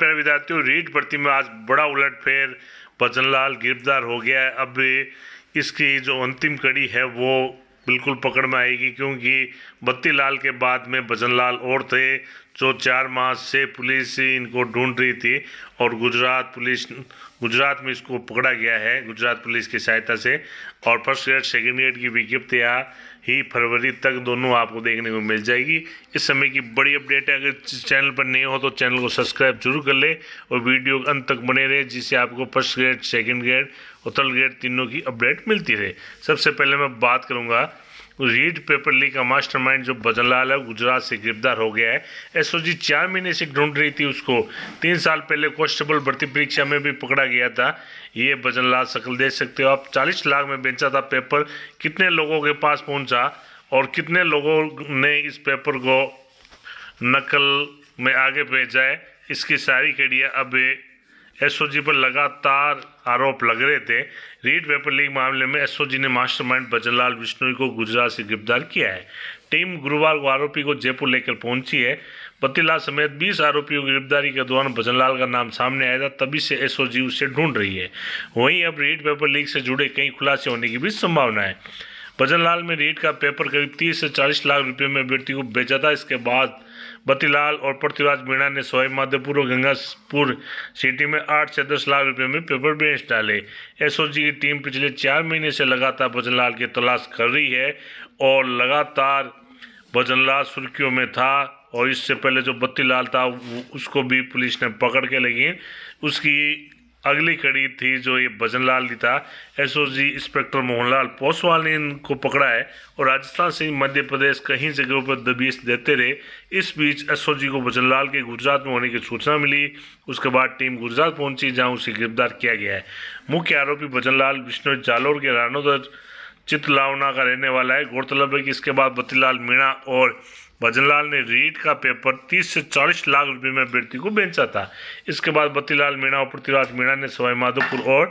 प्यारे विद्यार्थियों रीट भर्ती में आज बड़ा उलट भजन भजनलाल गिरफ्तार हो गया है अब इसकी जो अंतिम कड़ी है वो बिल्कुल पकड़ में आएगी क्योंकि बत्ती लाल के बाद में भजन लाल और थे जो चार माह से पुलिस इनको ढूंढ रही थी और गुजरात पुलिस गुजरात में इसको पकड़ा गया है गुजरात पुलिस की सहायता से और फर्स्ट ग्रेड सेकेंड ग्रेड की विज्ञप्तियाँ ही फरवरी तक दोनों आपको देखने को मिल जाएगी इस समय की बड़ी अपडेट है अगर चैनल पर नहीं हो तो चैनल को सब्सक्राइब जरूर कर ले और वीडियो अंत तक बने रहे जिससे आपको फर्स्ट ग्रेड सेकेंड ग्रेड और थर्ड ग्रेड तीनों की अपडेट मिलती रहे सबसे पहले मैं बात करूँगा रीड पेपर लीक का मास्टरमाइंड जो बदनलाल है गुजरात से गिरफ्तार हो गया है एसओजी चार महीने से ढूंढ रही थी उसको तीन साल पहले कॉन्स्टेबल भर्ती परीक्षा में भी पकड़ा गया था ये बदनलाल शक्ल देख सकते हो आप चालीस लाख में बेचा था पेपर कितने लोगों के पास पहुँचा और कितने लोगों ने इस पेपर को नकल में आगे भेजा है इसकी सारी कड़ियाँ अब एसओजी पर लगातार आरोप लग रहे थे रीड पेपर लीक मामले में एसओजी ने मास्टरमाइंड भजनलाल बिश्नोई को गुजरात से गिरफ्तार किया है टीम गुरुवार को आरोपी को जयपुर लेकर पहुंची है बतीलाल समेत 20 आरोपियों की गिरफ्तारी के दौरान भजनलाल का नाम सामने आया था तभी से एसओजी उसे ढूंढ रही है वहीं अब रीड पेपर लीक से जुड़े कई खुलासे होने की भी संभावना है भजनलाल में रीड का पेपर करीब तीस से चालीस लाख रुपये में व्यक्ति को बेचा था इसके बाद बतीलाल और पृथ्वीराज मीणा ने सवाई माधोपुर और गंगापुर सिटी में आठ से दस लाख रुपये में पेपर बेच डाले एसओजी की टीम पिछले चार महीने से लगातार भजनलाल की तलाश कर रही है और लगातार भजनलाल सुर्खियों में था और इससे पहले जो बत्तीलाल था उसको भी पुलिस ने पकड़ के लेकिन उसकी अगली कड़ी थी जो ये Bhajan Lal S O G inspector Mohanlal Poswal ने इनको पकड़ा है और राजस्थान से मध्य प्रदेश कई जगहों पर दबीस देते रहे इस बीच जी को लाल के गुजरात में होने की सूचना मिली उसके बाद टीम गुजरात पहुंची जहां उसे गिरफ्तार किया गया है मुख्य आरोपी भजन लाल विष्णु जालोर के रानोदर चितलावना का रहने वाला है गौरतलब है कि इसके बाद बतीलाल मीणा और भजनलाल ने रीट का पेपर 30 से 40 लाख रुपए में अभ्यर्थी को बेचा था इसके बाद बतीलाल मीणा और पृथ्वीराज मीणा ने सवाईमाधोपुर और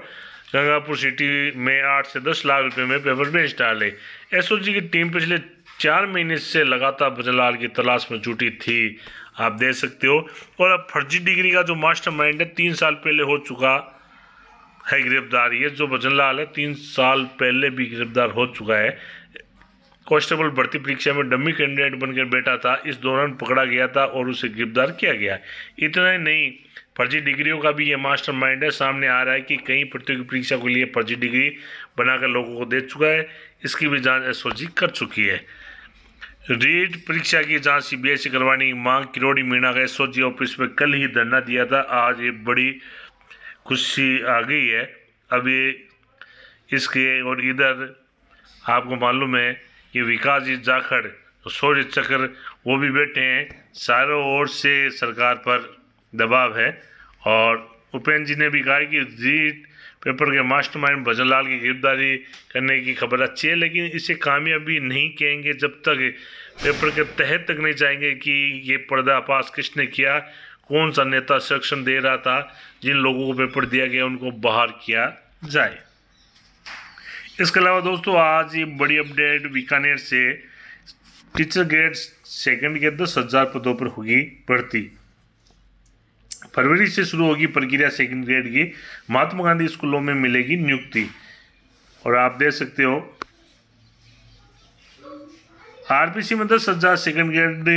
गंगापुर सिटी में आठ से दस लाख रुपए में पेपर बेच डाले एसओजी की टीम पिछले चार महीने से लगातार भजनलाल की तलाश में जुटी थी आप देख सकते हो और अब फर्जी डिग्री का जो मास्टर है तीन साल पहले हो चुका है गिरफ्तार ये जो भजनलाल है तीन साल पहले भी गिरफ्तार हो चुका है कॉन्स्टेबल भर्ती परीक्षा में डमी कैंडिडेट बनकर बैठा था इस दौरान पकड़ा गया था और उसे गिरफ्तार किया गया इतना ही नहीं फर्जी डिग्रियों का भी ये मास्टर माइंड है सामने आ रहा है कि कई प्रतियोगी परीक्षा के लिए फर्जी डिग्री बनाकर लोगों को दे चुका है इसकी भी जांच एस कर चुकी है रीट परीक्षा की जांच एस ई करवाने की मांग किरोड़ी मीणा का जी ऑफिस में कल ही धरना दिया था आज ये बड़ी खुशी आ गई है अब ये इसके और इधर आपको मालूम है कि विकास जी जाखड़ तो सोरित चक्र वो भी बैठे हैं चारों ओर से सरकार पर दबाव है और उपेंद्र जी ने भी कहा कि जी पेपर के मास्टरमाइंड भजनलाल की गिरफ्तारी करने की खबर अच्छी है लेकिन इसे कामयाबी नहीं कहेंगे जब तक पेपर के तहत तक नहीं जाएंगे कि ये पर्दापाश किसने किया कौन सा नेता संरक्षण दे रहा था जिन लोगों को पेपर दिया गया उनको बाहर किया जाए इसके अलावा दोस्तों आज ये बड़ी अपडेट बीकानेर से टीचर ग्रेड सेकंड के दस हज़ार पदों पर होगी भर्ती फरवरी से शुरू होगी प्रक्रिया सेकंड ग्रेड की महात्मा गांधी स्कूलों में मिलेगी नियुक्ति और आप देख सकते हो आरपीसी में दस हज़ार सेकेंड ग्रेड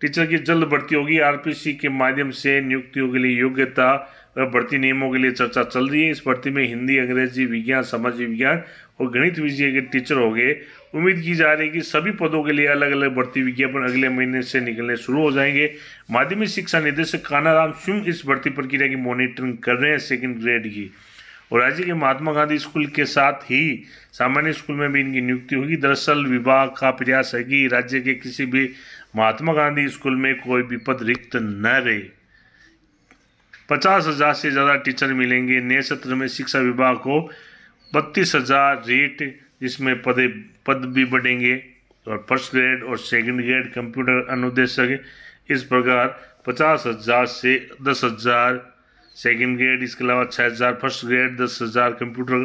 टीचर की जल्द भर्ती होगी आरपीसी के माध्यम से नियुक्तियों के लिए योग्यता भर्ती नियमों के लिए चर्चा चल रही है इस भर्ती में हिंदी अंग्रेजी विज्ञान समाज विज्ञान और गणित विषय के टीचर होंगे उम्मीद की जा रही है कि सभी पदों के लिए अलग अलग भर्ती विज्ञापन अगले महीने से निकलने शुरू हो जाएंगे माध्यमिक शिक्षा निदेशक कानाराम सिंह इस भर्ती प्रक्रिया की मॉनिटरिंग कर रहे हैं सेकेंड ग्रेड की और राज्य के महात्मा गांधी स्कूल के साथ ही सामान्य स्कूल में भी इनकी नियुक्ति होगी दरअसल विभाग का प्रयास है कि राज्य के किसी भी महात्मा गांधी स्कूल में कोई भी पद रिक्त न रहे पचास हजार से ज़्यादा टीचर मिलेंगे नए सत्र में शिक्षा विभाग को बत्तीस हज़ार रेट जिसमें पदे पद भी बढ़ेंगे और फर्स्ट ग्रेड और सेकंड ग्रेड कंप्यूटर अनुदेशक इस प्रकार पचास हज़ार से दस हज़ार सेकेंड ग्रेड इसके अलावा छः हज़ार फर्स्ट ग्रेड दस हज़ार कंप्यूटर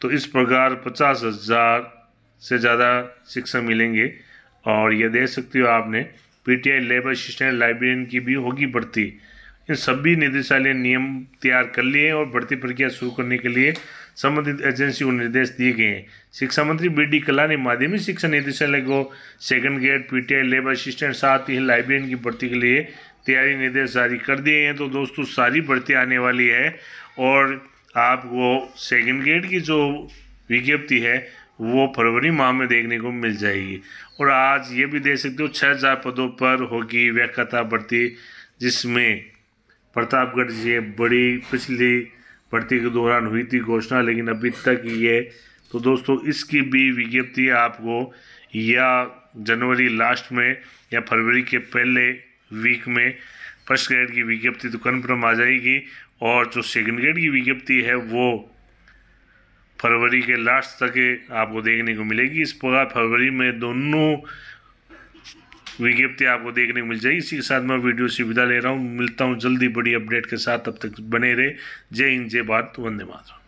तो इस प्रकार पचास हज़ार से ज़्यादा शिक्षा मिलेंगे और यह देख सकते हो आपने पीटीआई लेबर असिस्टेंट लाइब्रेरियन की भी होगी भर्ती इन सभी निदेशालय नियम तैयार कर लिए और भर्ती प्रक्रिया शुरू करने के लिए संबंधित एजेंसी को निर्देश दिए गए हैं शिक्षा मंत्री बी डी कला ने माध्यमिक शिक्षा निदेशालय को second grade PTI labour assistant साथ ही लाइब्रेरियन की भर्ती के लिए तैयारी निर्देश जारी कर दिए हैं तो दोस्तों सारी भर्ती आने वाली है और आपको सेकंड ग्रेड की जो विज्ञप्ति है वो फरवरी माह में देखने को मिल जाएगी और आज ये भी देख सकते हो छः हज़ार पदों पर होगी व्याख्याता भर्ती जिसमें प्रतापगढ़ जी बड़ी पिछली भर्ती के दौरान हुई थी घोषणा लेकिन अभी तक ये तो दोस्तों इसकी भी विज्ञप्ति आपको या जनवरी लास्ट में या फरवरी के पहले वीक में फर्स्ट ग्रेड की विज्ञप्ति तो कन्फर्म आ जाएगी और जो सेकेंड ग्रेड की विज्ञप्ति है वो फरवरी के लास्ट तक आपको देखने को मिलेगी इस प्रकार फरवरी में दोनों विज्ञप्ति आपको देखने को मिल जाएगी इसी के साथ मैं वीडियो से विदा ले रहा हूँ मिलता हूँ जल्दी बड़ी अपडेट के साथ तब तक बने रहे जय हिंद जय भारत वंदे मातरम